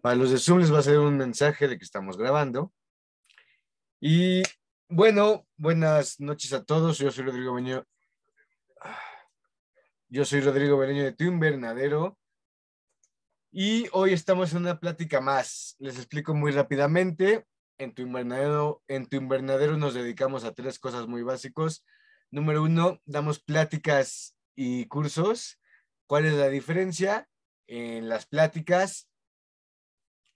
Para los de Zoom les va a ser un mensaje de que estamos grabando. Y bueno, buenas noches a todos. Yo soy Rodrigo Beño. Yo soy Rodrigo Beño de Tu Invernadero. Y hoy estamos en una plática más. Les explico muy rápidamente. En tu, invernadero, en tu invernadero nos dedicamos a tres cosas muy básicos. Número uno, damos pláticas y cursos. ¿Cuál es la diferencia? En las pláticas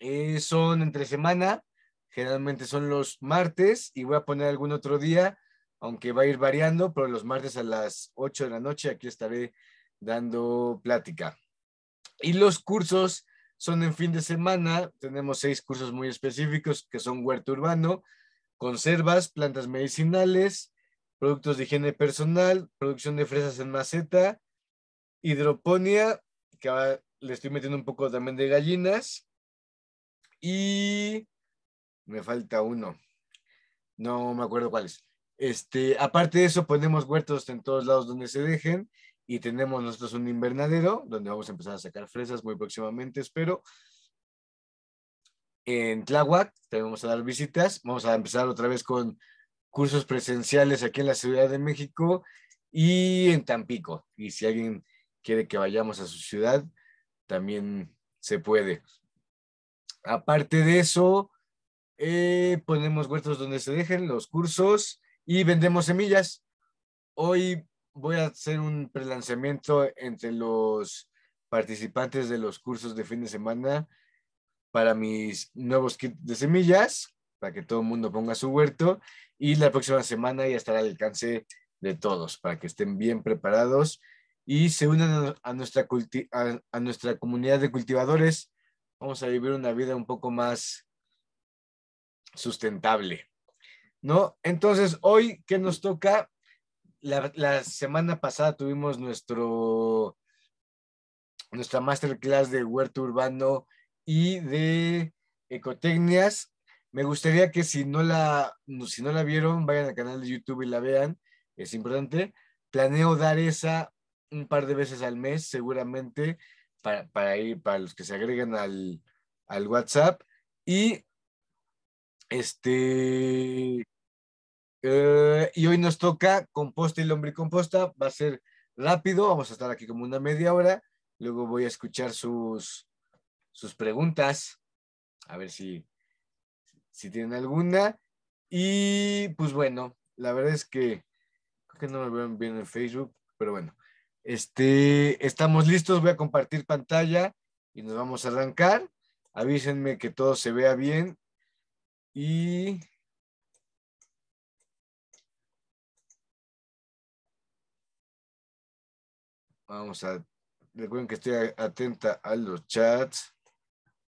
eh, son entre semana, generalmente son los martes y voy a poner algún otro día, aunque va a ir variando, pero los martes a las 8 de la noche aquí estaré dando plática. Y los cursos son en fin de semana, tenemos seis cursos muy específicos que son huerto urbano, conservas, plantas medicinales, productos de higiene personal, producción de fresas en maceta, hidroponía, que le estoy metiendo un poco también de gallinas, y me falta uno. No me acuerdo es Este, aparte de eso, ponemos huertos en todos lados donde se dejen y tenemos nosotros un invernadero donde vamos a empezar a sacar fresas muy próximamente, espero. En Tláhuac también vamos a dar visitas. Vamos a empezar otra vez con cursos presenciales aquí en la Ciudad de México y en Tampico. Y si alguien quiere que vayamos a su ciudad, también se puede. Aparte de eso, eh, ponemos huertos donde se dejen los cursos y vendemos semillas. Hoy voy a hacer un prelanzamiento entre los participantes de los cursos de fin de semana para mis nuevos kits de semillas, para que todo el mundo ponga su huerto y la próxima semana ya estará al alcance de todos, para que estén bien preparados y se unan a nuestra comunidad de cultivadores vamos a vivir una vida un poco más sustentable. ¿No? Entonces, hoy, ¿qué nos toca? La, semana pasada tuvimos nuestro, nuestra masterclass de huerto urbano y de ecotecnias. Me gustaría que si no la, si no la vieron, vayan al canal de YouTube y la vean. Es importante. Planeo dar esa un par de veces al mes, seguramente para, ir, para los que se agregan al, WhatsApp. Y este. Eh, y hoy nos toca composta y lombricomposta. Va a ser rápido, vamos a estar aquí como una media hora. Luego voy a escuchar sus, sus preguntas, a ver si, si tienen alguna. Y pues bueno, la verdad es que creo que no me ven bien en Facebook, pero bueno. Este, estamos listos, voy a compartir pantalla y nos vamos a arrancar. Avísenme que todo se vea bien y vamos a recuerden que estoy atenta a los chats,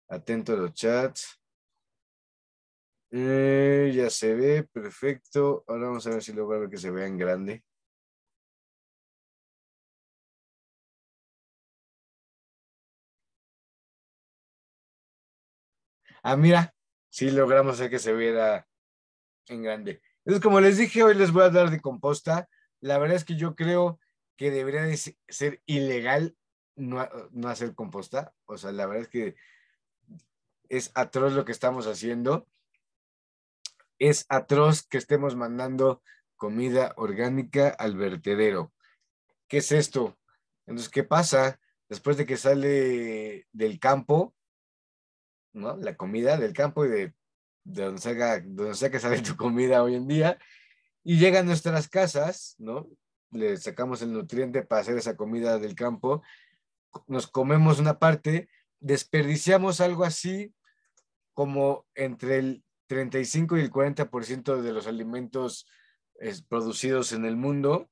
atento a los chats. Eh, ya se ve, perfecto. Ahora vamos a ver si logro que se vea en grande. Ah, mira, si logramos hacer que se viera en grande. Entonces, como les dije, hoy les voy a hablar de composta. La verdad es que yo creo que debería ser ilegal no, no hacer composta. O sea, la verdad es que es atroz lo que estamos haciendo. Es atroz que estemos mandando comida orgánica al vertedero. ¿Qué es esto? Entonces, ¿qué pasa después de que sale del campo? La comida del campo y de, de donde, salga, sea que sale tu comida hoy en día. Y llega a nuestras casas, ¿no? Le sacamos el nutriente para hacer esa comida del campo. Nos comemos una parte, desperdiciamos algo así como entre el 35 y el 40% de los alimentos producidos en el mundo,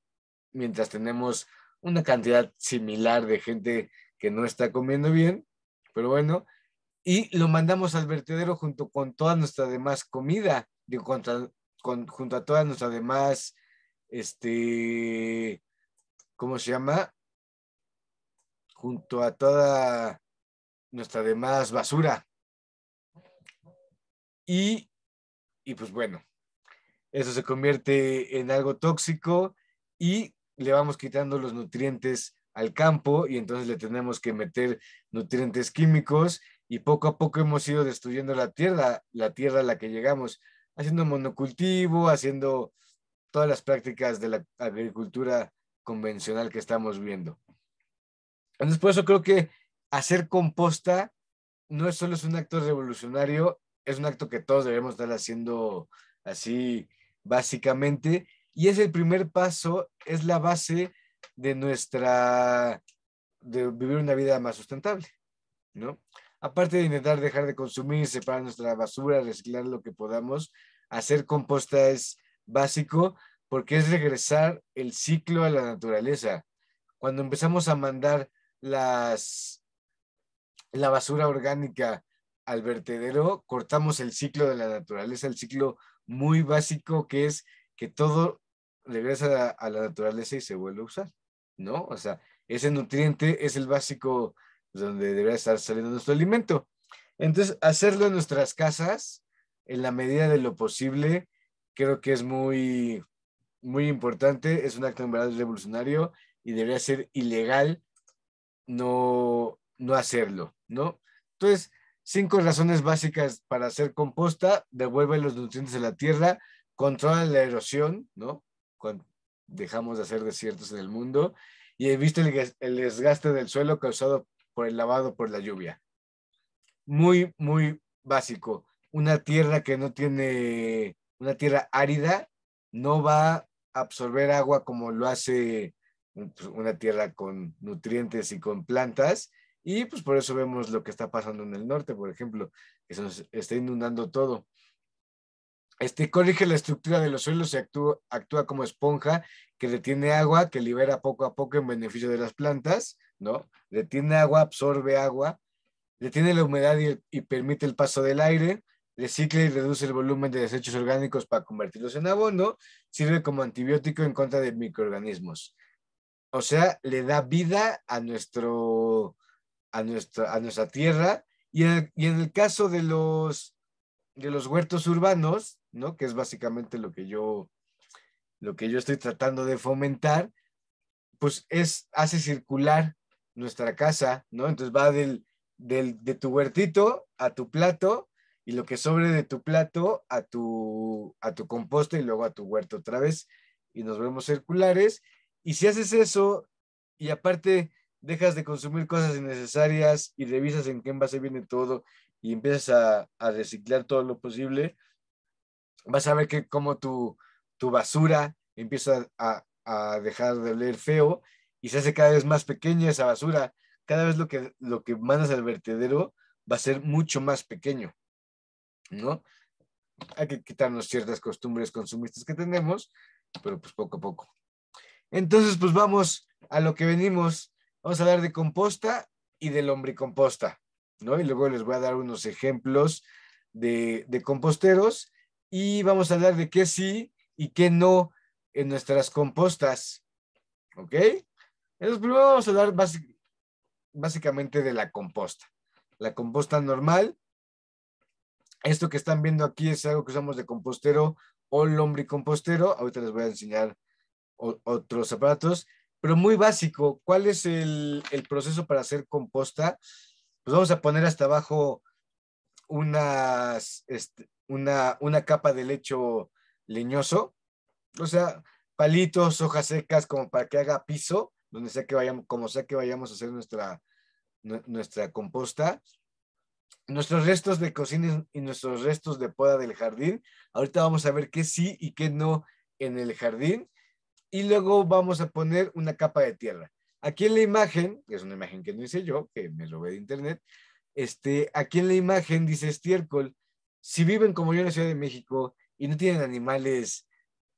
mientras tenemos una cantidad similar de gente que no está comiendo bien. Pero bueno, y lo mandamos al vertedero junto con toda nuestra demás comida, junto a toda nuestra demás, este, ¿cómo se llama? Junto a toda nuestra demás basura. Y, y pues bueno, eso se convierte en algo tóxico y le vamos quitando los nutrientes al campo y entonces le tenemos que meter nutrientes químicos y poco a poco hemos ido destruyendo la tierra, la tierra a la que llegamos, haciendo monocultivo, haciendo todas las prácticas de la agricultura convencional que estamos viendo. Entonces, por eso creo que hacer composta no es solo es un acto revolucionario, es un acto que todos debemos estar haciendo así básicamente, y es el primer paso, es la base de nuestra, de vivir una vida más sustentable, ¿no? aparte de intentar dejar de consumir, separar nuestra basura, reciclar lo que podamos, hacer composta es básico porque es regresar el ciclo a la naturaleza. Cuando empezamos a mandar las, la basura orgánica al vertedero, cortamos el ciclo de la naturaleza, el ciclo muy básico que es que todo regresa a, la naturaleza y se vuelve a usar, ¿no? O sea, ese nutriente es el básico pues, donde debería estar saliendo nuestro alimento. Entonces, hacerlo en nuestras casas, en la medida de lo posible, creo que es muy, muy importante, es un acto en verdad revolucionario y debería ser ilegal no, hacerlo, ¿no? Entonces, cinco razones básicas para hacer composta, devuelve los nutrientes a la tierra, controla la erosión, ¿no? Cuando dejamos de hacer desiertos en el mundo, y he el, el desgaste del suelo causado por el lavado, por la lluvia. Muy, muy básico. Una tierra que no tiene, una tierra árida, no va a absorber agua como lo hace pues, una tierra con nutrientes y con plantas. Y pues por eso vemos lo que está pasando en el norte, por ejemplo, que está inundando todo. Este, corrige la estructura de los suelos y actúa, actúa como esponja que retiene agua que libera poco a poco en beneficio de las plantas. ¿no? Detiene agua, absorbe agua, detiene la humedad y, permite el paso del aire, recicla y reduce el volumen de desechos orgánicos para convertirlos en abono, sirve como antibiótico en contra de microorganismos. O sea, le da vida a, nuestro, a, a nuestra tierra y en, el, caso de los, de los huertos urbanos, ¿no? que es básicamente lo que yo, lo que yo estoy tratando de fomentar, pues es, hace circular nuestra casa, ¿no? Entonces va del, de tu huertito a tu plato y lo que sobre de tu plato a tu, a tu composta y luego a tu huerto otra vez y nos vemos circulares. Y si haces eso y aparte dejas de consumir cosas innecesarias y revisas en qué envase viene todo y empiezas a, reciclar todo lo posible, vas a ver que como tu, basura empieza a, a dejar de oler feo y se hace cada vez más pequeña esa basura. Cada vez lo que, lo que mandas al vertedero va a ser mucho más pequeño, ¿no? Hay que quitarnos ciertas costumbres consumistas que tenemos, pero pues poco a poco. Entonces, pues vamos a lo que venimos. Vamos a hablar de composta y de lombricomposta, ¿no? Y luego les voy a dar unos ejemplos de, de composteros y vamos a hablar de qué sí y qué no en nuestras compostas, ¿ok? Entonces, primero vamos a hablar básicamente de la composta. La composta normal. Esto que están viendo aquí es algo que usamos de compostero o lombricompostero. Ahorita les voy a enseñar otros aparatos. Pero muy básico, ¿cuál es el, proceso para hacer composta? Pues vamos a poner hasta abajo este, una, una capa de lecho leñoso. O sea, palitos, hojas secas como para que haga piso donde sea que vayamos, como sea que vayamos a hacer nuestra, nuestra composta, nuestros restos de cocina y nuestros restos de poda del jardín. Ahorita vamos a ver qué sí y qué no en el jardín. Y luego vamos a poner una capa de tierra. Aquí en la imagen, que es una imagen que no hice yo, que me robé de internet, este, aquí en la imagen dice estiércol. Si viven como yo en la Ciudad de México y no tienen animales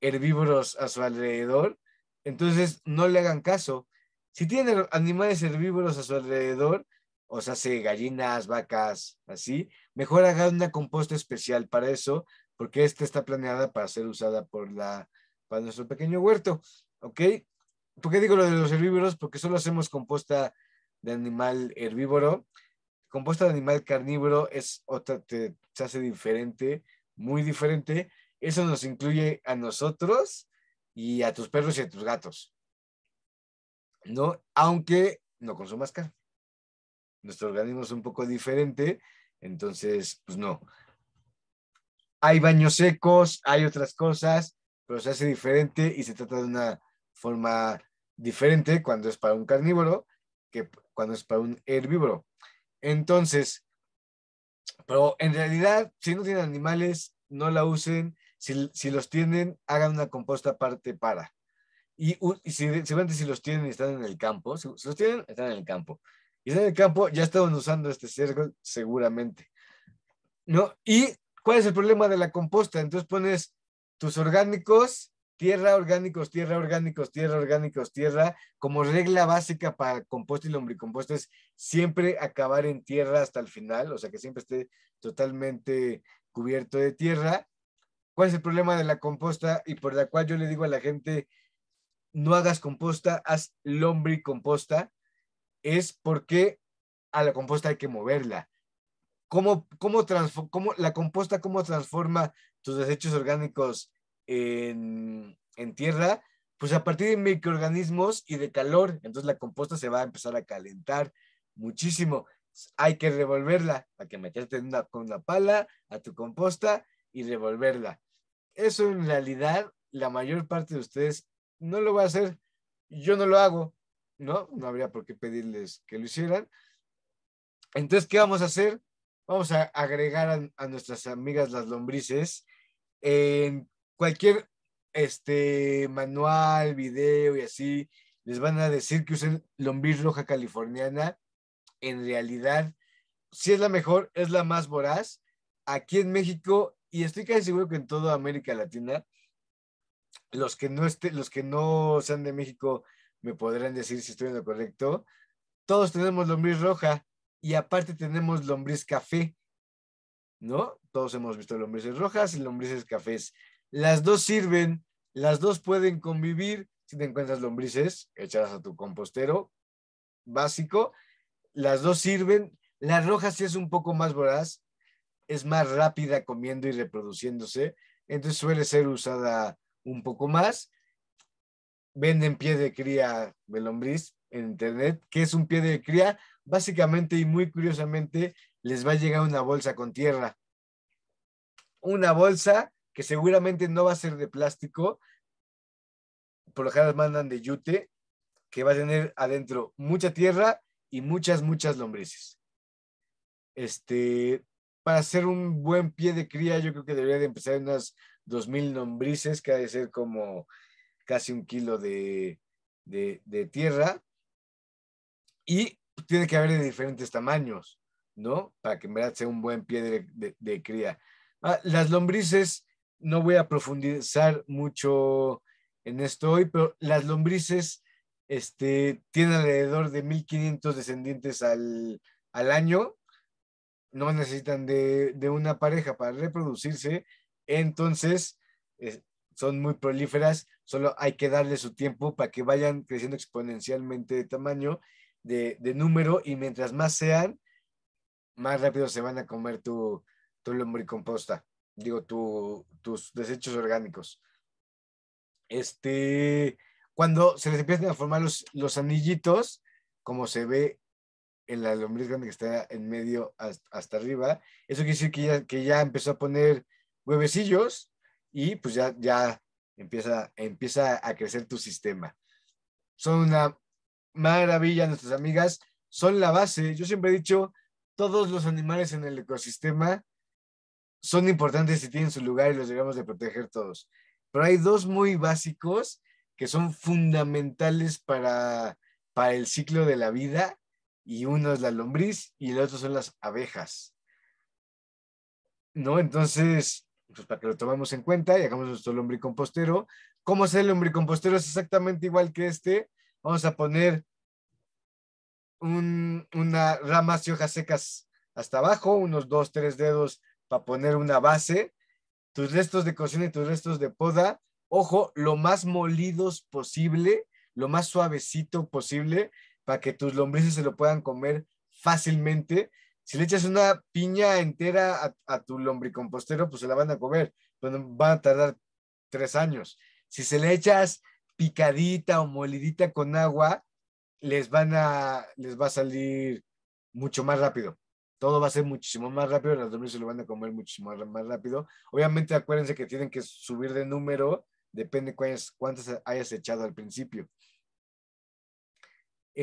herbívoros a su alrededor, entonces, no le hagan caso. Si tienen animales herbívoros a su alrededor, o sea, si gallinas, vacas, así, mejor hagan una composta especial para eso, porque esta está planeada para ser usada por la, para nuestro pequeño huerto, ¿ok? ¿Por qué digo lo de los herbívoros? Porque solo hacemos composta de animal herbívoro. Composta de animal carnívoro es otra, se hace diferente, muy diferente. Eso nos incluye a nosotros y a tus perros y a tus gatos. ¿No? Aunque no consumas carne. Nuestro organismo es un poco diferente, entonces, pues no. Hay baños secos, hay otras cosas, pero se hace diferente y se trata de una forma diferente cuando es para un carnívoro que cuando es para un herbívoro. Entonces, pero en realidad, si no tienen animales, no la usen, si, si los tienen, hagan una composta aparte para. Y, y si, seguramente si los tienen y están en el campo, si, los tienen, están en el campo. Y están en el campo, ya estaban usando este cerco seguramente. ¿No? ¿Y cuál es el problema de la composta? Entonces pones tus orgánicos, tierra, orgánicos, tierra, orgánicos, tierra, orgánicos, tierra, como regla básica para composta y lombricomposta es siempre acabar en tierra hasta el final, o sea que siempre esté totalmente cubierto de tierra cuál es el problema de la composta y por la cual yo le digo a la gente, no hagas composta, haz lombricomposta, es porque a la composta hay que moverla. ¿Cómo, la composta, cómo transforma tus desechos orgánicos en, tierra? Pues a partir de microorganismos y de calor, entonces la composta se va a empezar a calentar muchísimo. Hay que revolverla, para que meterte una, con la pala a tu composta y revolverla eso en realidad la mayor parte de ustedes no lo va a hacer, yo no lo hago, ¿no? No habría por qué pedirles que lo hicieran. Entonces, ¿qué vamos a hacer? Vamos a agregar a, nuestras amigas las lombrices en cualquier este manual, video y así, les van a decir que usen lombriz roja californiana. En realidad, si es la mejor, es la más voraz. Aquí en México y estoy casi seguro que en toda América Latina, los que no, los que no sean de México me podrán decir si estoy en lo correcto, todos tenemos lombriz roja y aparte tenemos lombriz café, ¿no? Todos hemos visto lombrices rojas y lombrices cafés. Las dos sirven, las dos pueden convivir. Si te encuentras lombrices, echarás a tu compostero básico. Las dos sirven. La roja sí es un poco más voraz, es más rápida comiendo y reproduciéndose, entonces suele ser usada un poco más. Venden pie de cría de lombriz en internet, que es un pie de cría, básicamente y muy curiosamente les va a llegar una bolsa con tierra. Una bolsa que seguramente no va a ser de plástico, por lo general mandan de yute, que va a tener adentro mucha tierra y muchas, muchas lombrices. Este, para hacer un buen pie de cría, yo creo que debería de empezar en unas 2.000 lombrices, que ha de ser como casi un kilo de, tierra. Y tiene que haber de diferentes tamaños, ¿no? Para que en verdad sea un buen pie de, cría. Ah, las lombrices, no voy a profundizar mucho en esto hoy, pero las lombrices este, tienen alrededor de 1.500 descendientes al año no necesitan de, una pareja para reproducirse, entonces son muy prolíferas, solo hay que darle su tiempo para que vayan creciendo exponencialmente de tamaño, de, número, y mientras más sean, más rápido se van a comer tu, tu lombricomposta, digo, tu, tus desechos orgánicos. Este, cuando se les empiezan a formar los, los anillitos, como se ve en la lombriz grande que está en medio hasta, arriba. Eso quiere decir que ya, que ya empezó a poner huevecillos y pues ya, ya empieza, empieza a crecer tu sistema. Son una maravilla nuestras amigas, son la base. Yo siempre he dicho, todos los animales en el ecosistema son importantes y tienen su lugar y los debemos de proteger todos. Pero hay dos muy básicos que son fundamentales para, para el ciclo de la vida y uno es la lombriz y el otro son las abejas. ¿No? Entonces, pues para que lo tomemos en cuenta y hagamos nuestro lombricompostero. ¿Cómo hacer el lombricompostero? Es exactamente igual que este. Vamos a poner un, una ramas y hojas secas hasta abajo, unos dos, tres dedos para poner una base, tus restos de cocina y tus restos de poda, ojo, lo más molidos posible, lo más suavecito posible, para que tus lombrices se lo puedan comer fácilmente. Si le echas una piña entera a, tu lombricompostero, pues se la van a comer, pero van a tardar tres años. Si se le echas picadita o molidita con agua, les van a, les va a salir mucho más rápido. Todo va a ser muchísimo más rápido, las lombrices se lo van a comer muchísimo más rápido. Obviamente acuérdense que tienen que subir de número, depende cuántas hayas echado al principio.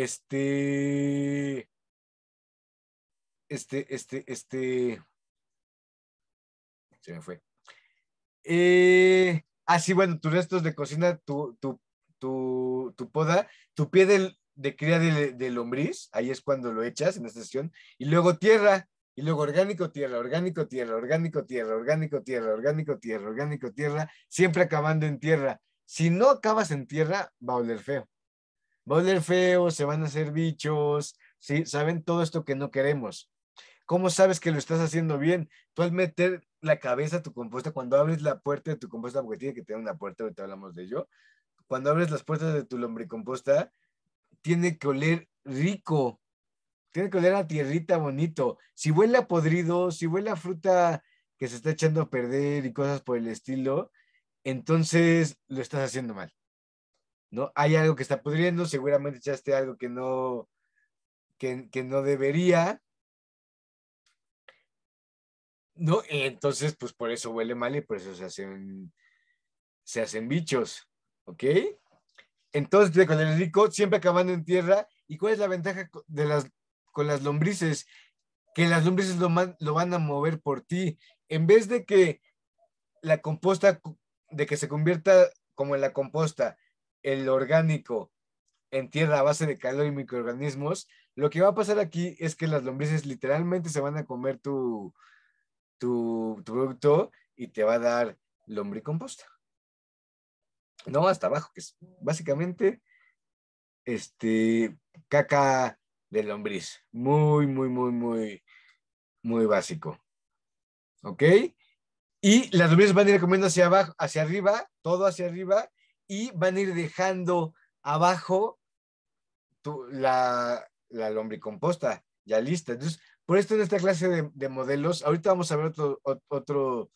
Este. Este, este, este. Se me fue. Eh, ah, sí, bueno, tus restos de cocina, tu, tu, tu, tu poda, tu pie de cría de, de, lombriz, ahí es cuando lo echas en esta sesión, y luego tierra, y luego orgánico, tierra, orgánico, tierra, orgánico, tierra, orgánico, tierra, orgánico, tierra, orgánico, tierra, siempre acabando en tierra. Si no acabas en tierra, va a oler feo va a oler feo, se van a hacer bichos, ¿sí? Saben todo esto que no queremos. ¿Cómo sabes que lo estás haciendo bien? Tú al meter la cabeza a tu composta, cuando abres la puerta de tu composta, porque tiene que tener una puerta, ahorita hablamos de ello, cuando abres las puertas de tu lombricomposta, tiene que oler rico, tiene que oler a tierrita bonito. Si huele a podrido, si huele a fruta que se está echando a perder y cosas por el estilo, entonces lo estás haciendo mal. ¿no? Hay algo que está pudriendo, seguramente echaste algo que no, que, que no debería, ¿no? Entonces, pues por eso huele mal y por eso se hacen, se hacen bichos, ¿ok? Entonces, con el rico, siempre acabando en tierra. ¿Y cuál es la ventaja de las, con las lombrices? Que las lombrices lo, lo van a mover por ti. En vez de que la composta, de que se convierta como en la composta, el orgánico en tierra a base de calor y microorganismos, lo que va a pasar aquí es que las lombrices literalmente se van a comer tu, tu, producto y te va a dar lombricomposta. No, hasta abajo, que es básicamente este, caca de lombriz. Muy, muy, muy, muy, muy básico. ¿Ok? Y las lombrices van a ir comiendo hacia abajo, hacia arriba, todo hacia arriba, y van a ir dejando abajo la, la, lombricomposta ya lista. Entonces, por esto en esta clase de, modelos, ahorita vamos a ver otros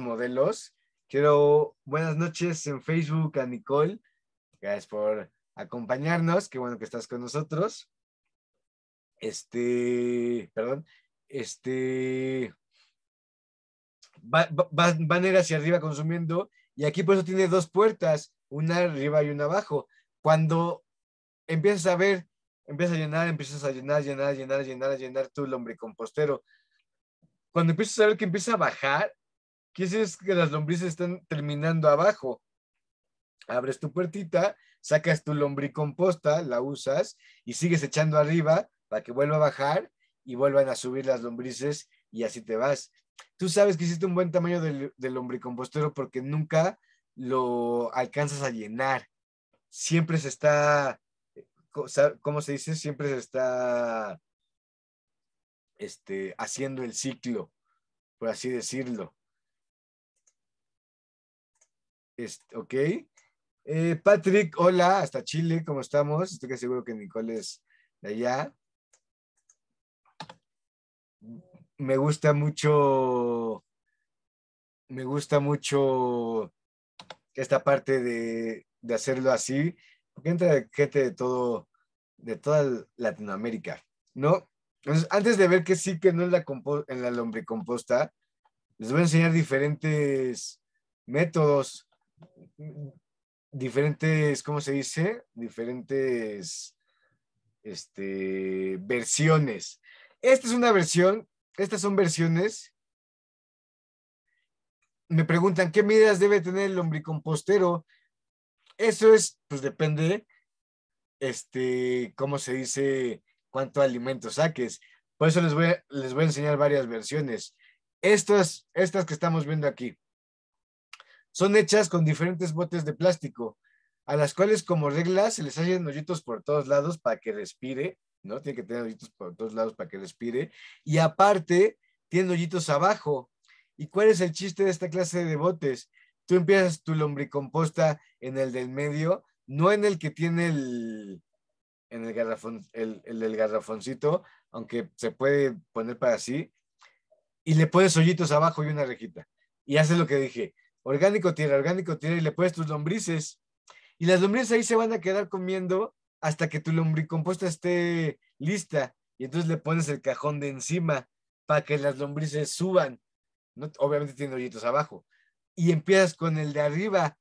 modelos. Quiero buenas noches en Facebook a Nicole. Gracias por acompañarnos. Qué bueno que estás con nosotros. Este, perdón, este, van a ir hacia arriba consumiendo y aquí por eso tiene dos puertas, una arriba y una abajo. Cuando empiezas a ver, empiezas a llenar, empiezas a llenar, llenar, llenar, llenar, llenar tu lombricompostero. Cuando empiezas a ver que empieza a bajar, qué que las lombrices están terminando abajo. Abres tu puertita, sacas tu lombricomposta, la usas y sigues echando arriba para que vuelva a bajar y vuelvan a subir las lombrices y así te vas tú sabes que hiciste un buen tamaño del, del lombricompostero porque nunca lo alcanzas a llenar. Siempre se está, ¿cómo se dice? Siempre se está este, haciendo el ciclo, por así decirlo. ok. Eh, Patrick, hola, hasta Chile, ¿cómo estamos? Estoy seguro que Nicole es de allá. me gusta mucho, me gusta mucho esta parte de, hacerlo así, porque entra gente de todo, de toda Latinoamérica, ¿no? Entonces, antes de ver que sí, que no es la en la lombricomposta, les voy a enseñar diferentes métodos, diferentes, ¿cómo se dice? Diferentes este, versiones. Esta es una versión estas son versiones. Me preguntan qué medidas debe tener el lombricompostero. Eso es, pues depende, este, cómo se dice, cuánto alimento saques. Por eso les voy, a, les voy a enseñar varias versiones. Estas, estas que estamos viendo aquí son hechas con diferentes botes de plástico, a las cuales como regla se les hacen hoyitos por todos lados para que respire tiene que tener hoyitos por todos lados para que respire. Y aparte, tiene hoyitos abajo. ¿Y cuál es el chiste de esta clase de botes? Tú empiezas tu lombricomposta en el del medio, no en el que tiene el, en el, garrafón, el, el, garrafoncito, aunque se puede poner para así, y le pones hoyitos abajo y una rejita. Y haces lo que dije, orgánico tierra, orgánico tierra, y le pones tus lombrices. Y las lombrices ahí se van a quedar comiendo hasta que tu lombricomposta esté lista y entonces le pones el cajón de encima para que las lombrices suban. Obviamente tiene hoyitos abajo. Y empiezas con el de arriba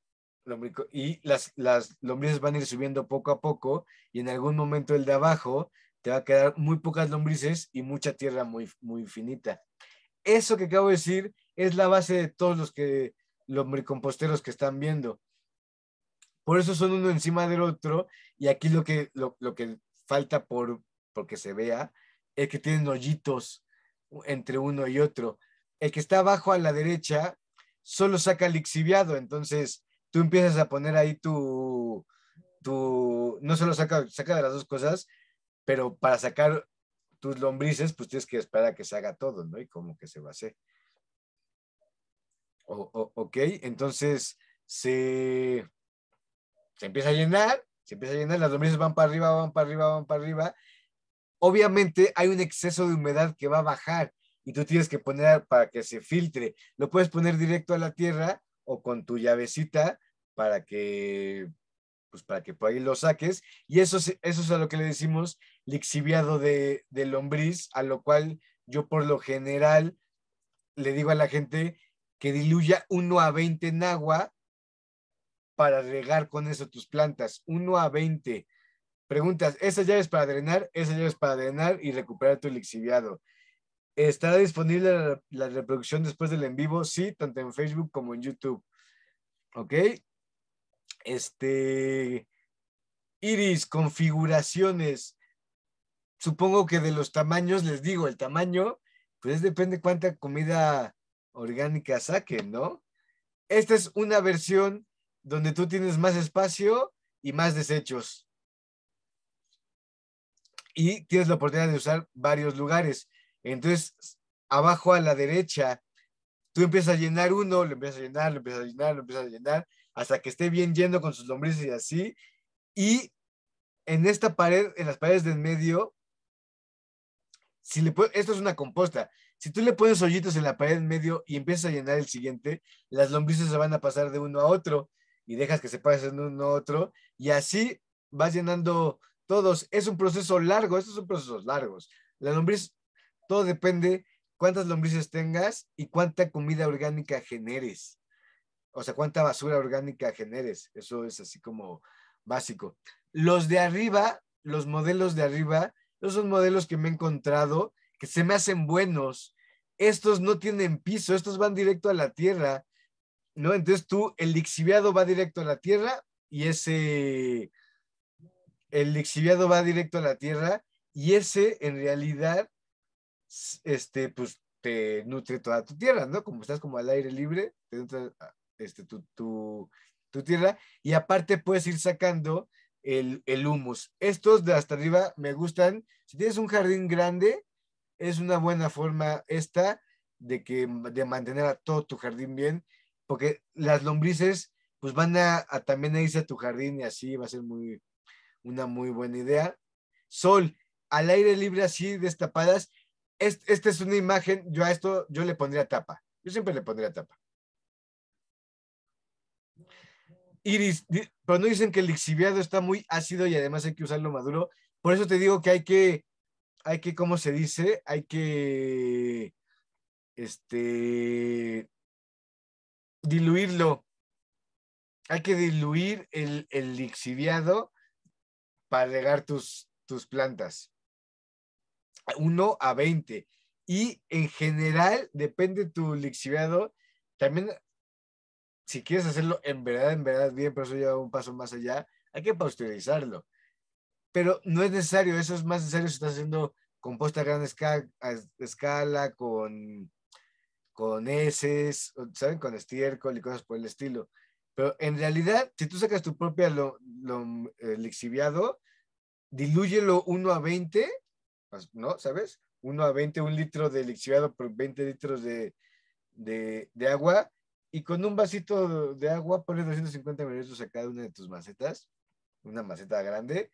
y las, las lombrices van a ir subiendo poco a poco y en algún momento el de abajo te va a quedar muy pocas lombrices y mucha tierra muy, muy finita. Eso que acabo de decir es la base de todos los que lombricomposteros que están viendo. Por eso son uno encima del otro y aquí lo que, lo, que falta por porque se vea es que tienen hoyitos entre uno y otro. El que está abajo a la derecha solo saca el lixiviado, entonces tú empiezas a poner ahí tu, tu no solo saca, saca de las dos cosas, pero para sacar tus lombrices, pues tienes que esperar a que se haga todo, ¿no? Y como que se va a hacer. ok, entonces se, se empieza a llenar se empieza a llenar, las lombrices van para arriba, van para arriba, van para arriba. Obviamente hay un exceso de humedad que va a bajar y tú tienes que poner para que se filtre. Lo puedes poner directo a la tierra o con tu llavecita para que pues, para que por ahí lo saques. Y eso, eso es a lo que le decimos lixiviado de, de lombriz, a lo cual yo por lo general le digo a la gente que diluya 1 a 20 en agua para regar con eso tus plantas. 1 a 20. Preguntas, ¿esa llave es para drenar? Esa llave es para drenar y recuperar tu lixiviado. ¿Estará disponible la, la, reproducción después del en vivo? Sí, tanto en Facebook como en YouTube. ¿Ok? Este. Iris, configuraciones. Supongo que de los tamaños, les digo, el tamaño, pues depende cuánta comida orgánica saquen, ¿no? Esta es una versión donde tú tienes más espacio y más desechos. Y tienes la oportunidad de usar varios lugares. Entonces, abajo a la derecha, tú empiezas a llenar uno, lo empiezas a llenar, lo empiezas a llenar, lo empiezas a llenar, hasta que esté bien lleno con sus lombrices y así. Y en esta pared, en las paredes del medio, si le esto es una composta. Si tú le pones hoyitos en la pared en medio y empiezas a llenar el siguiente, las lombrices se van a pasar de uno a otro y dejas que se pasen uno a otro y así vas llenando todos. Es un proceso largo, estos son procesos largos. La lombriz, todo depende cuántas lombrices tengas y cuánta comida orgánica generes. O sea, cuánta basura orgánica generes. Eso es así como básico. Los de arriba, los modelos de arriba, esos son modelos que me he encontrado que se me hacen buenos. Estos no tienen piso, estos van directo a la tierra. ¿no? Entonces tú, el lixiviado va directo a la tierra y ese, el lixiviado va directo a la tierra y ese en realidad, este, pues te nutre toda tu tierra, ¿no? Como estás como al aire libre, te nutre ah, este, tu, tu, tierra y aparte puedes ir sacando el, humus. Estos de hasta arriba me gustan. Si tienes un jardín grande, es una buena forma esta de, que, de mantener a todo tu jardín bien porque las lombrices pues van a, también a irse a tu jardín y así va a ser muy, una muy buena idea. Sol, al aire libre así destapadas, esta es una imagen, yo a esto yo le pondría tapa, yo siempre le pondría tapa. Iris, pero no dicen que el exhibiado está muy ácido y además hay que usarlo maduro, por eso te digo que hay que, hay que, ¿cómo se dice? Hay que, este, diluirlo. Hay que diluir el, lixiviado para regar tus, tus plantas. 1 a 20. Y en general, depende tu lixiviado. También, si quieres hacerlo en verdad, en verdad bien, pero eso lleva un paso más allá, hay que pasteurizarlo. Pero no es necesario, eso es más necesario si estás haciendo composta a gran escala con con heces, ¿saben? Con estiércol y cosas por el estilo. Pero en realidad, si tú sacas tu propia lo, lo dilúyelo 1 a 20, pues, ¿no? ¿Sabes? 1 a 20, un litro de elixiviado por 20 litros de, de, agua, y con un vasito de agua pones 250 mililitros a cada una de tus macetas, una maceta grande,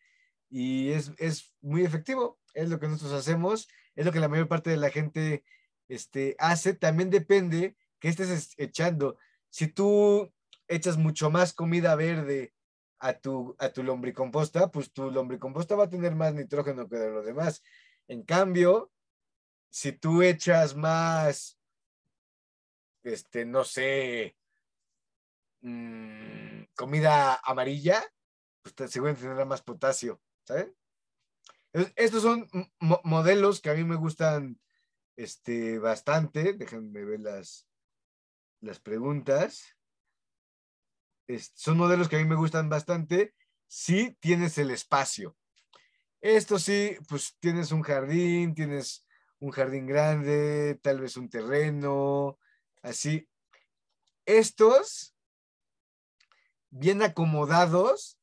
y es, es muy efectivo, es lo que nosotros hacemos, es lo que la mayor parte de la gente este, hace también depende que estés echando. Si tú echas mucho más comida verde a tu, a tu lombricomposta, pues tu lombricomposta va a tener más nitrógeno que de los demás. En cambio, si tú echas más, este, no sé, mm, comida amarilla, pues seguramente tendrá más potasio, ¿sabes? Estos son modelos que a mí me gustan este, bastante. Déjenme ver las, las preguntas. son modelos que a mí me gustan bastante si tienes el espacio. Esto sí, pues tienes un jardín, tienes un jardín grande, tal vez un terreno, así. Estos, bien acomodados,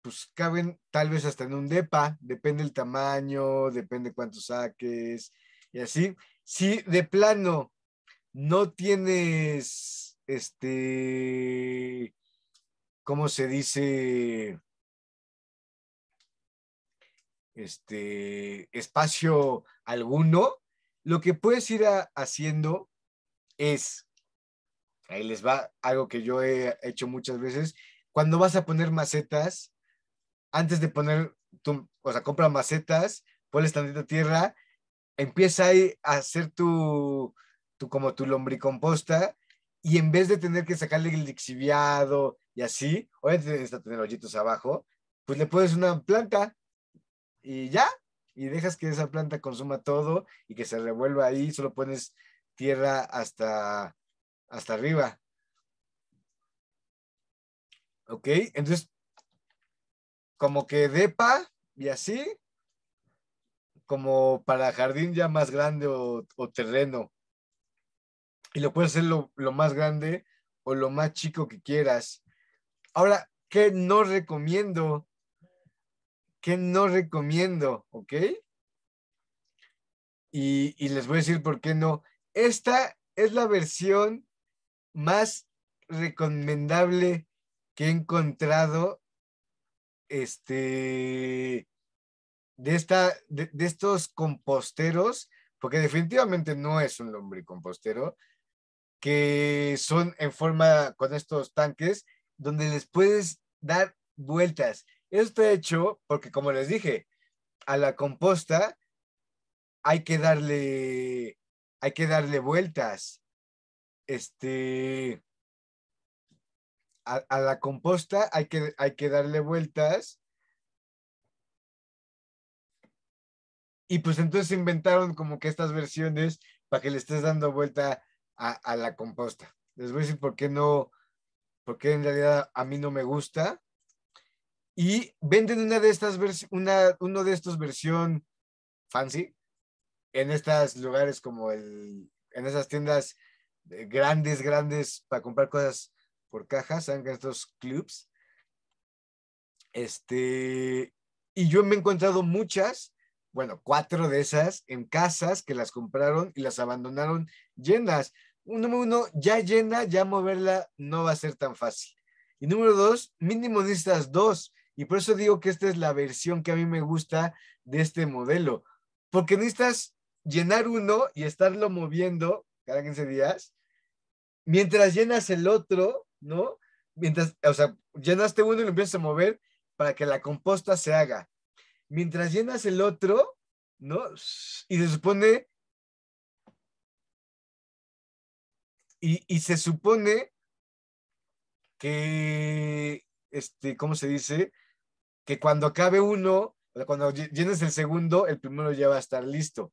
pues caben tal vez hasta en un DEPA, depende el tamaño, depende cuánto saques, y así. Si de plano no tienes, este, ¿cómo se dice? Este, espacio alguno, lo que puedes ir haciendo es, ahí les va algo que yo he hecho muchas veces, cuando vas a poner macetas, antes de poner, o sea, compra macetas, pones tantita tierra empieza a hacer tu, como tu lombricomposta y en vez de tener que sacarle el lixiviado y así, o necesitas tener hoyitos abajo, pues le pones una planta y ya, y dejas que esa planta consuma todo y que se revuelva ahí, solo pones tierra hasta, hasta arriba. ¿Ok? Entonces, como que depa y así, como para jardín ya más grande o, terreno. Y lo puedes hacer lo, más grande o lo más chico que quieras. Ahora, ¿qué no recomiendo? ¿Qué no recomiendo? ¿Ok? Y, y les voy a decir por qué no. Esta es la versión más recomendable que he encontrado este de, esta, de, estos composteros, porque definitivamente no es un lombricompostero, que son en forma con estos tanques donde les puedes dar vueltas. Esto está hecho porque, como les dije, a la composta hay que darle, hay que darle vueltas. Este, a, a la composta hay que, hay que darle vueltas Y pues entonces inventaron como que estas versiones para que le estés dando vuelta a, la composta. Les voy a decir por qué no, porque en realidad a mí no me gusta. Y venden una de estas una, uno de estos versión fancy en estos lugares como el, en esas tiendas grandes, grandes para comprar cosas por cajas, saben estos clubs. Este, y yo me he encontrado muchas bueno, cuatro de esas en casas que las compraron y las abandonaron llenas. Número uno, ya llena, ya moverla no va a ser tan fácil. Y número dos, mínimo necesitas dos. Y por eso digo que esta es la versión que a mí me gusta de este modelo. Porque necesitas llenar uno y estarlo moviendo cada 15 días, mientras llenas el otro, ¿no? Mientras, o sea, llenaste uno y lo empiezas a mover para que la composta se haga mientras llenas el otro, ¿no? Y se supone... Y, y se supone que, este, ¿cómo se dice? Que cuando acabe uno, cuando llenes el segundo, el primero ya va a estar listo.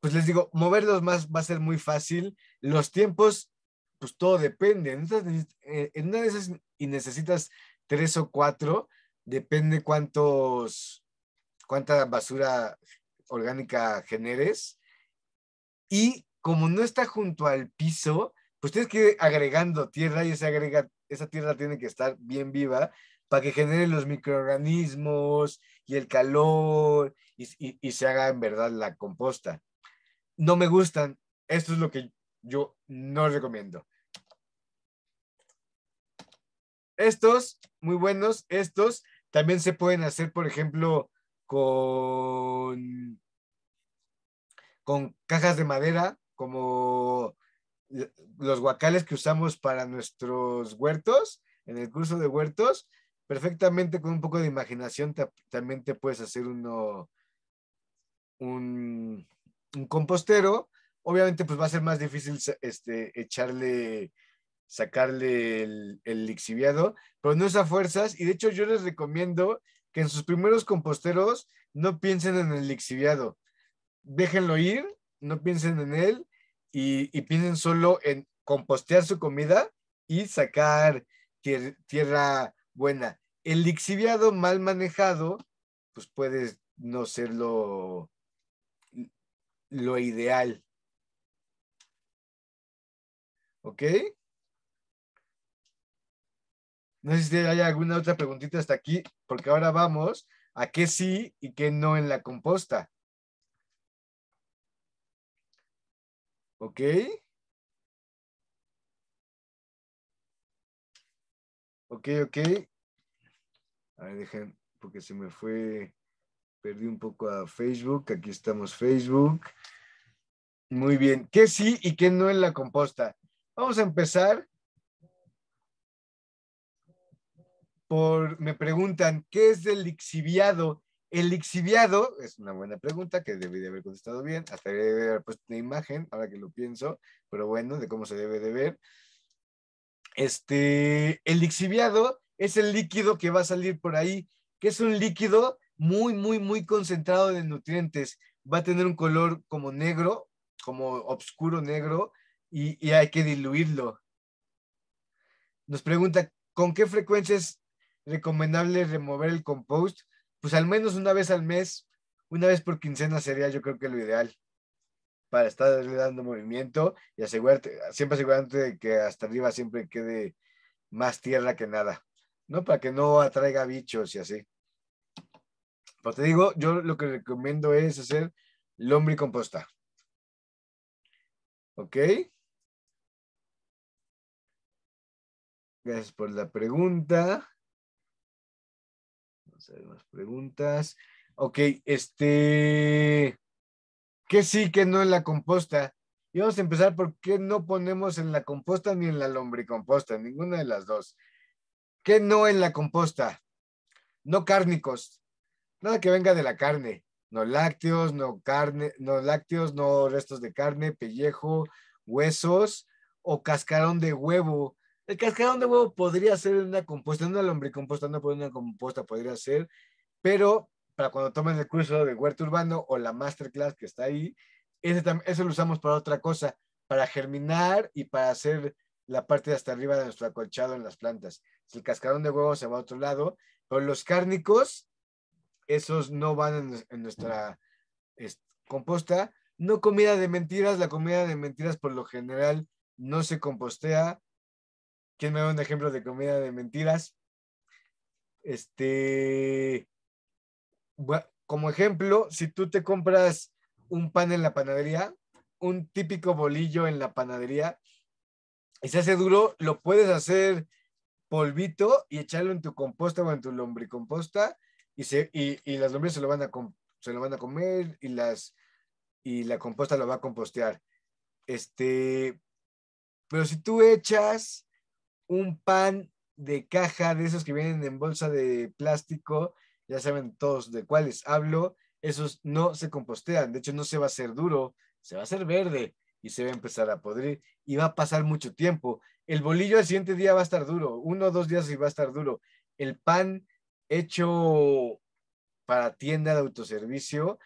Pues les digo, moverlos más va a ser muy fácil. Los tiempos, pues todo depende. En eh, una de esas y necesitas tres o cuatro, depende cuántos, cuánta basura orgánica generes. Y como no está junto al piso, pues tienes que ir agregando tierra y esa, agrega, esa tierra tiene que estar bien viva para que genere los microorganismos y el calor y, y, se haga en verdad la composta. No me gustan. Esto es lo que yo no recomiendo. Estos, muy buenos, estos también se pueden hacer, por ejemplo, con, con cajas de madera, como los guacales que usamos para nuestros huertos, en el curso de huertos, perfectamente con un poco de imaginación también te puedes hacer uno, un, compostero. Obviamente, pues va a ser más difícil este, echarle, sacarle el, el lixiviado, pero no a fuerzas. Y de hecho, yo les recomiendo que en sus primeros composteros no piensen en el lixiviado. Déjenlo ir, no piensen en él y, piensen solo en compostear su comida y sacar tierra buena. El lixiviado mal manejado, pues puede no ser lo, lo ideal. ¿Ok? No sé si hay alguna otra preguntita hasta aquí, porque ahora vamos a qué sí y qué no en la composta. ¿Ok? Ok, ok. A ver, dejen, porque se me fue, perdí un poco a Facebook. Aquí estamos Facebook. Muy bien. ¿Qué sí y qué no en la composta? Vamos a empezar por, me preguntan, ¿qué es el lixiviado? El lixiviado es una buena pregunta que debí de haber contestado bien, hasta debe haber puesto una imagen, ahora que lo pienso, pero bueno, de cómo se debe de ver. Este, el lixiviado es el líquido que va a salir por ahí, que es un líquido muy, muy, muy concentrado de nutrientes. Va a tener un color como negro, como oscuro negro, y, y hay que diluirlo. Nos pregunta, ¿con qué frecuencias recomendable remover el compost, pues al menos una vez al mes, una vez por quincena sería yo creo que lo ideal para estarle dando movimiento y asegurarte, siempre asegurarte de que hasta arriba siempre quede más tierra que nada, ¿no? Para que no atraiga bichos y así. Pero pues, te digo, yo lo que recomiendo es hacer lombricomposta. ¿Ok? Gracias por la pregunta hay preguntas. Ok, este. ¿Qué sí, qué no en la composta? Y vamos a empezar por qué no ponemos en la composta ni en la lombricomposta, ninguna de las dos. ¿Qué no en la composta? No cárnicos, nada que venga de la carne, no lácteos, no carne, no lácteos, no restos de carne, pellejo, huesos o cascarón de huevo el cascarón de huevo podría ser una pues, composta, no una lombricomposta, no una composta podría ser, pero para cuando tomen el curso de huerto urbano o la masterclass que está ahí, ese, eso lo usamos para otra cosa, para germinar y para hacer la parte de hasta arriba de nuestro acolchado en las plantas. El cascarón de huevo se va a otro lado, pero los cárnicos, esos no van en, nuestra composta. No comida de mentiras, la comida de mentiras por lo general no se compostea, ¿Quién me da un ejemplo de comida de mentiras? Este, como ejemplo, si tú te compras un pan en la panadería, un típico bolillo en la panadería, y se hace duro, lo puedes hacer polvito y echarlo en tu composta o en tu lombricomposta y, se, y, y las lombrices se lo, van a se lo van a comer y, las, y la composta lo va a compostear. Este, pero si tú echas un pan de caja de esos que vienen en bolsa de plástico, ya saben todos de cuáles hablo, esos no se compostean, de hecho no se va a hacer duro, se va a hacer verde y se va a empezar a podrir y va a pasar mucho tiempo. El bolillo al siguiente día va a estar duro, uno o dos días y va a estar duro. El pan hecho para tienda de autoservicio,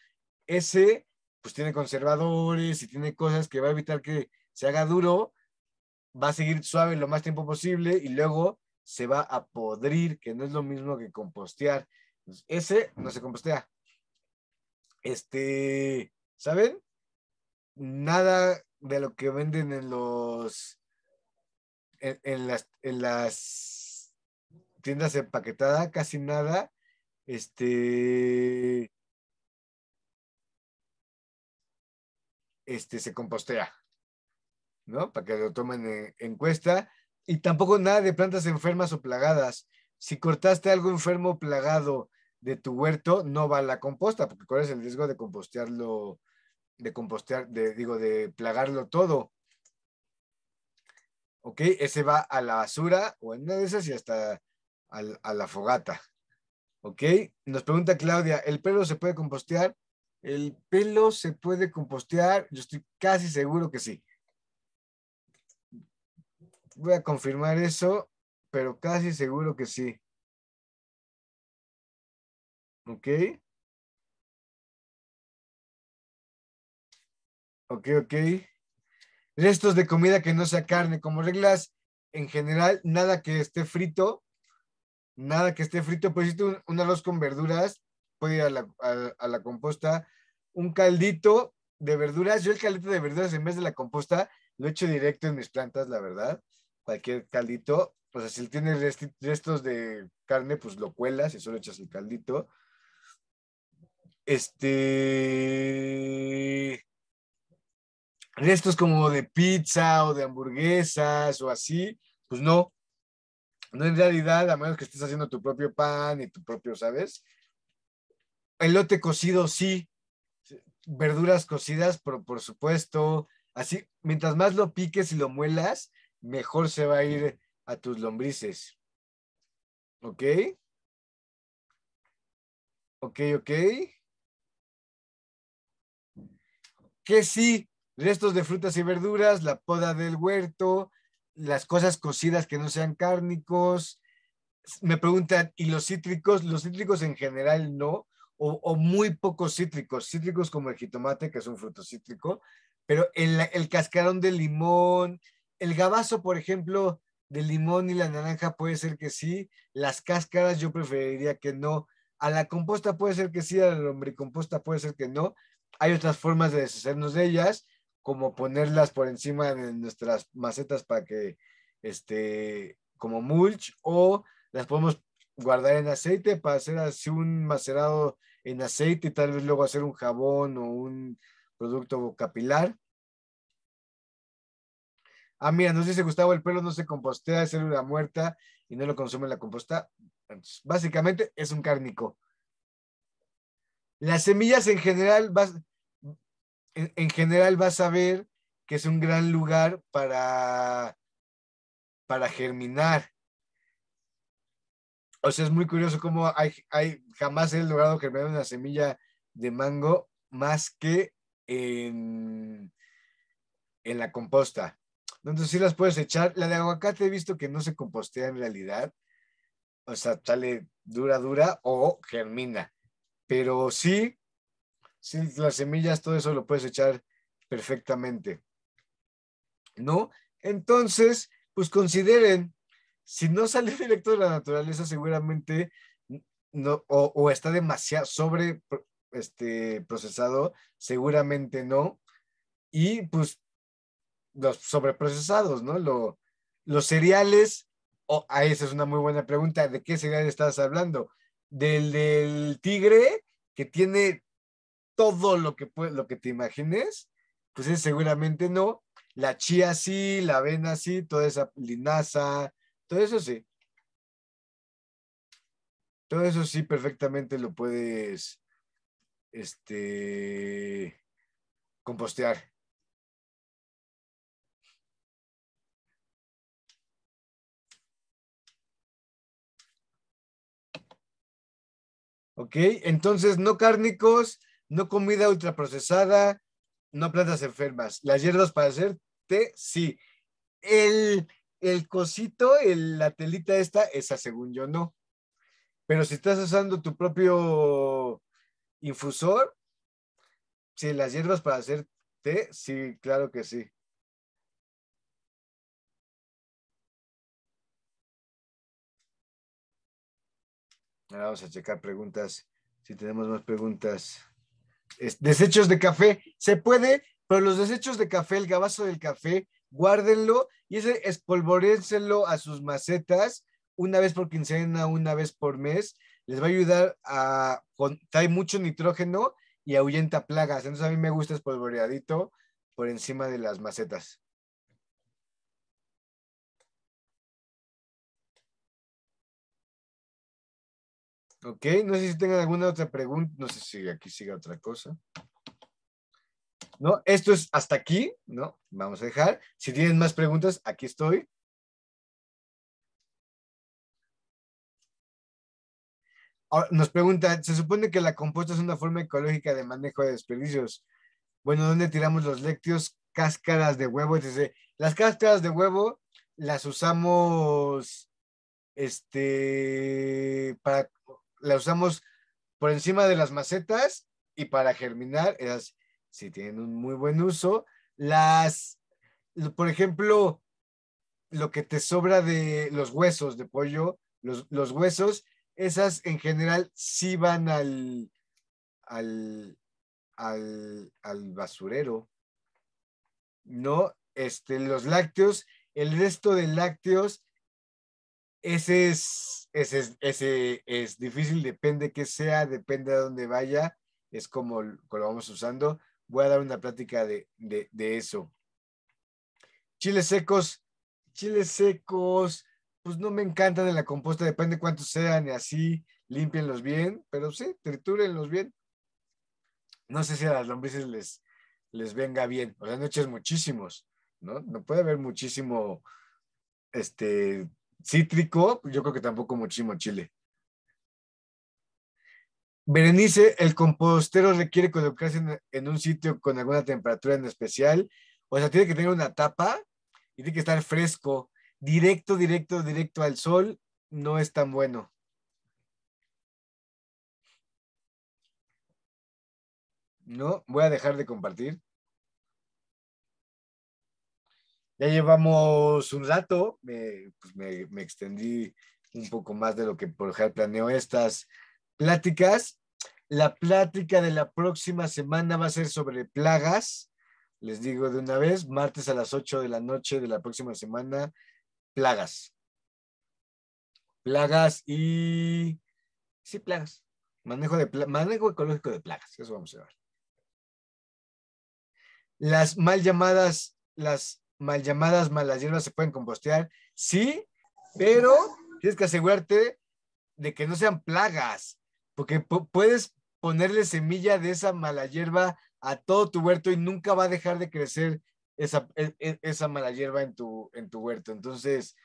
ese pues tiene conservadores y tiene cosas que va a evitar que se haga duro va a seguir suave lo más tiempo posible y luego se va a podrir, que no es lo mismo que compostear. ese no se compostea. Este, ¿saben? Nada de lo que venden en los en, las, en las tiendas empaquetadas, casi nada. Este, este se compostea. ¿no? Para que lo tomen en, encuesta Y tampoco nada de plantas enfermas o plagadas. Si cortaste algo enfermo o plagado de tu huerto, no va a la composta, porque cuál es el riesgo de compostearlo, de compostear, de, digo, de plagarlo todo. ¿ok? Ese va a la basura o en una de esas y hasta a, a, la fogata, ¿ok? Nos pregunta Claudia, ¿el pelo se puede compostear? El pelo se puede compostear, yo estoy casi seguro que sí. Voy a confirmar eso, pero casi seguro que sí. ¿Ok? Ok, ok. Restos de comida que no sea carne. Como reglas, en general, nada que esté frito, nada que esté frito, pues si un, arroz con verduras, puede ir a la, a la, composta, un caldito de verduras, yo el caldito de verduras en vez de la composta lo echo directo en mis plantas, la verdad cualquier caldito. O sea, si tienes restos de carne, pues lo cuelas y solo echas el caldito. Este. Restos como de pizza o de hamburguesas o así, pues no. No en realidad, a menos que estés haciendo tu propio pan y tu propio, ¿sabes? Elote cocido, sí. Verduras cocidas, pero por supuesto. Así, mientras más lo piques y lo muelas, mejor se va a ir a tus lombrices. ¿Ok? ¿Ok, ok? Que sí, restos de frutas y verduras, la poda del huerto, las cosas cocidas que no sean cárnicos. Me preguntan, ¿y los cítricos? Los cítricos en general no, o, muy pocos cítricos, cítricos como el jitomate, que es un fruto cítrico, pero el, el cascarón de limón, el gabazo, por ejemplo, del limón y la naranja puede ser que sí, las cáscaras yo preferiría que no, a la composta puede ser que sí, a la lombricomposta puede ser que no. Hay otras formas de deshacernos de ellas, como ponerlas por encima de nuestras macetas para que, este, como mulch, o las podemos guardar en aceite para hacer así un macerado en aceite y tal vez luego hacer un jabón o un producto capilar. Ah, mira, nos dice Gustavo, el pelo no se compostea, es célula muerta y no lo consume la composta. básicamente es un cárnico. Las semillas en general, vas, en, general vas a ver que es un gran lugar para, germinar. O sea, es muy curioso cómo hay, hay, jamás he logrado germinar una semilla de mango más que en, en la composta. Entonces sí las puedes echar. La de aguacate he visto que no se compostea en realidad. O sea, sale dura, dura o germina. Pero sí, las semillas, todo eso lo puedes echar perfectamente. ¿No? Entonces, pues consideren, si no sale directo de la naturaleza, seguramente no, o, está demasiado sobre este, procesado, seguramente no. Y pues los sobreprocesados, ¿no? los cereales, oh, ah, esa es una muy buena pregunta, ¿de qué cereal estás hablando? Del, del tigre que tiene todo lo que, lo que te imagines, pues seguramente no. La chía sí, la avena sí, toda esa linaza, todo eso sí. Todo eso sí perfectamente lo puedes este compostear. ¿ok? Entonces, no cárnicos, no comida ultraprocesada, no plantas enfermas. Las hierbas para hacer té, sí. El, el cosito, la telita esta, esa según yo no. Pero si estás usando tu propio infusor, sí, las hierbas para hacer té, sí, claro que sí. Ahora vamos a checar preguntas, si tenemos más preguntas. desechos de café, se puede, pero los desechos de café, el gabazo del café, guárdenlo y ese a sus macetas una vez por quincena, una vez por mes. Les va a ayudar a, trae mucho nitrógeno y ahuyenta plagas. Entonces a mí me gusta espolvoreadito por encima de las macetas. Ok, no sé si tengan alguna otra pregunta, no sé si aquí sigue otra cosa. ¿No? Esto es hasta aquí, ¿no? Vamos a dejar. Si tienen más preguntas, aquí estoy. Ah, nos pregunta, se supone que la composta es una forma ecológica de manejo de desperdicios. Bueno, ¿dónde tiramos los lectios? Cáscaras de huevo. Desde, las cáscaras de huevo las usamos este, para la usamos por encima de las macetas y para germinar, ellas sí tienen un muy buen uso. Las, por ejemplo, lo que te sobra de los huesos de pollo, los, huesos, esas en general sí van al, al, al, al basurero. No, este, los lácteos, el resto de lácteos ese es, ese es, ese es difícil, depende que sea, depende de dónde vaya, es como lo vamos usando. Voy a dar una plática de, de, de eso. Chiles secos, chiles secos, pues no me encantan en la composta, depende cuántos sean y así, limpienlos bien, pero sí, tritúrenlos bien. No sé si a las lombrices les, les venga bien, o sea, no muchísimos, ¿no? No puede haber muchísimo, este, cítrico, pues, yo creo que tampoco muchísimo chile. Berenice, el compostero requiere colocarse en, en, un sitio con alguna temperatura en especial, o sea, tiene que tener una tapa y tiene que estar fresco, directo, directo, directo al sol, no es tan bueno. No, voy a dejar de compartir. Ya llevamos un rato, pues, me, extendí un poco más de lo que por ejemplo planeo estas pláticas. La plática de la próxima semana va a ser sobre plagas. Les digo de una vez, martes a las 8 de la noche de la próxima semana, plagas. Plagas y... Sí, plagas. Manejo, de Manejo ecológico de plagas, eso vamos a ver. Las mal llamadas, las mal llamadas malas hierbas se pueden compostear, sí, pero tienes que asegurarte de que no sean plagas, porque puedes ponerle semilla de esa mala hierba a todo tu huerto y nunca va a dejar de crecer e, e, esa, mala hierba en tu, en tu huerto. Entonces,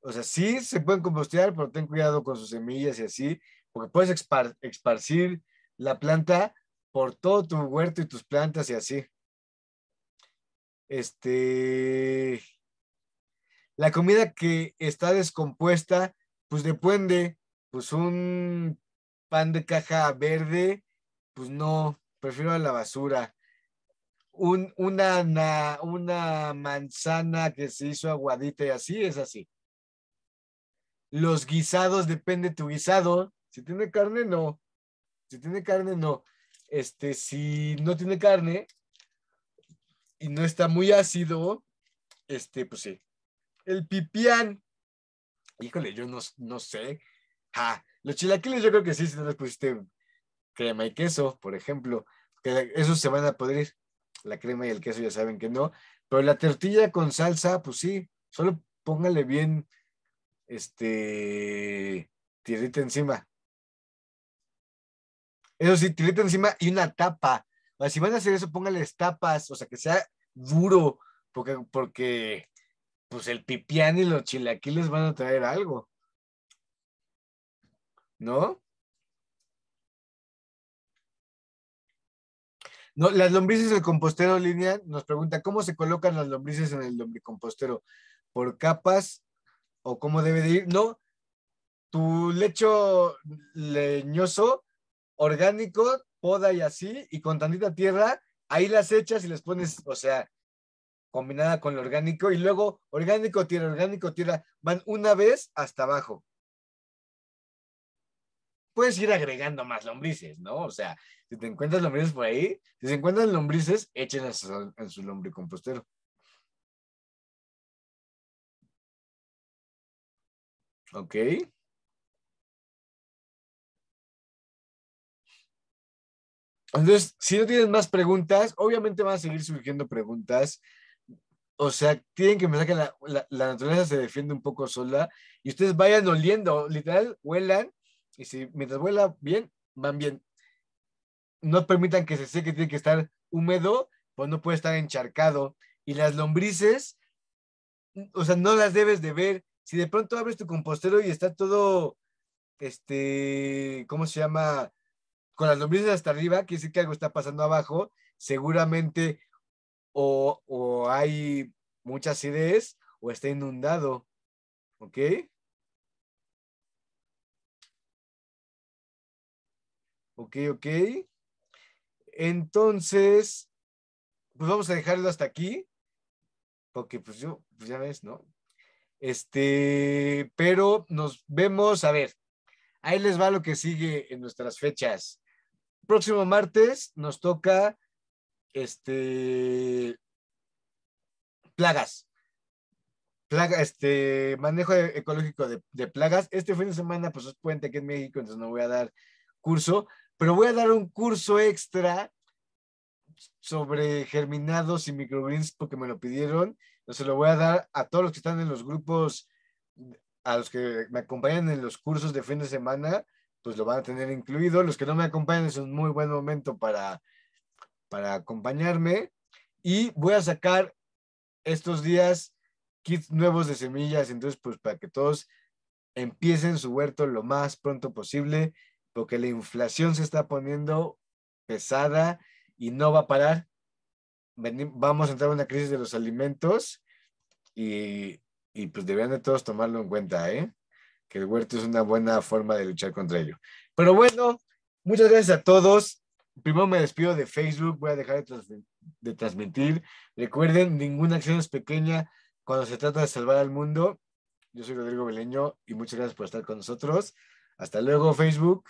o sea, sí se pueden compostear, pero ten cuidado con sus semillas y así, porque puedes esparcir la planta por todo tu huerto y tus plantas y así este, la comida que está descompuesta, pues depende, pues un pan de caja verde, pues no, prefiero a la basura. una, una, una manzana que se hizo aguadita y así, es así. Los guisados, depende tu guisado. Si tiene carne, no. Si tiene carne, no. Este, si no tiene carne, y no está muy ácido, este, pues sí. El pipián, híjole, yo no, no sé. los chilaquiles yo creo que sí, si no les pusiste crema y queso, por ejemplo, que esos se van a podrir. La crema y el queso ya saben que no, pero la tortilla con salsa, pues sí, solo póngale bien, este, tierrita encima. Eso sí, tierrita encima y una tapa si van a hacer eso, póngale tapas, o sea, que sea duro, porque, porque pues el pipián y los chilaquiles van a traer algo. ¿No? las lombrices del compostero, línea, nos pregunta cómo se colocan las lombrices en el lombricompostero, por capas o cómo debe de ir. No, tu lecho leñoso orgánico poda y así, y con tantita tierra, ahí las echas y les pones, o sea, combinada con lo orgánico, y luego orgánico, tierra, orgánico, tierra, van una vez hasta abajo. Puedes ir agregando más lombrices, ¿no? O sea, si te encuentras lombrices por ahí, si se encuentran lombrices, échenlas en su, en su lombricompostero. Ok. Entonces, si no tienen más preguntas, obviamente van a seguir surgiendo preguntas. O sea, tienen que pensar que la, naturaleza se defiende un poco sola y ustedes vayan oliendo, literal, huelan y si mientras huela bien, van bien. No permitan que se seque, tiene que estar húmedo, pues no puede estar encharcado. Y las lombrices, o sea, no las debes de ver. Si de pronto abres tu compostero y está todo, este, ¿cómo se llama? con las lombrices hasta arriba, quiere decir que algo está pasando abajo, seguramente o, hay muchas ideas, o está inundado. ¿Ok? Ok, ok. Entonces, pues vamos a dejarlo hasta aquí, porque pues yo, pues ya ves, ¿no? Este, pero nos vemos, a ver, ahí les va lo que sigue en nuestras fechas próximo martes nos toca este plagas. este manejo ecológico de, plagas. Este fin de semana, pues es puente aquí en México, entonces no voy a dar curso, pero voy a dar un curso extra sobre germinados y microgreens porque me lo pidieron. Entonces lo voy a dar a todos los que están en los grupos, a los que me acompañan en los cursos de fin de semana pues lo van a tener incluido. Los que no me acompañan es un muy buen momento para, para acompañarme. Y voy a sacar estos días kits nuevos de semillas, entonces pues para que todos empiecen su huerto lo más pronto posible, porque la inflación se está poniendo pesada y no va a parar. vamos a entrar en una crisis de los alimentos y, y pues deberían de todos tomarlo en cuenta, ¿eh? que el huerto es una buena forma de luchar contra ello. Pero bueno, muchas gracias a todos. Primero me despido de Facebook, voy a dejar de, transmitir. Recuerden, ninguna acción es pequeña cuando se trata de salvar al mundo. Yo soy Rodrigo Beleño y muchas gracias por estar con nosotros. Hasta luego, Facebook.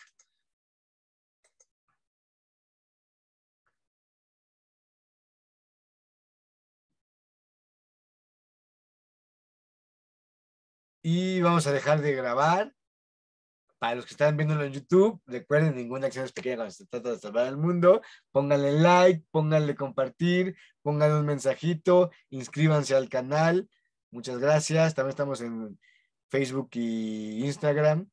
y vamos a dejar de grabar. Para los que están viéndolo en YouTube, recuerden, ninguna acción es pequeña cuando se trata de salvar al mundo. Pónganle like, pónganle compartir, pónganle un mensajito, inscríbanse al canal. Muchas gracias. También estamos en Facebook y Instagram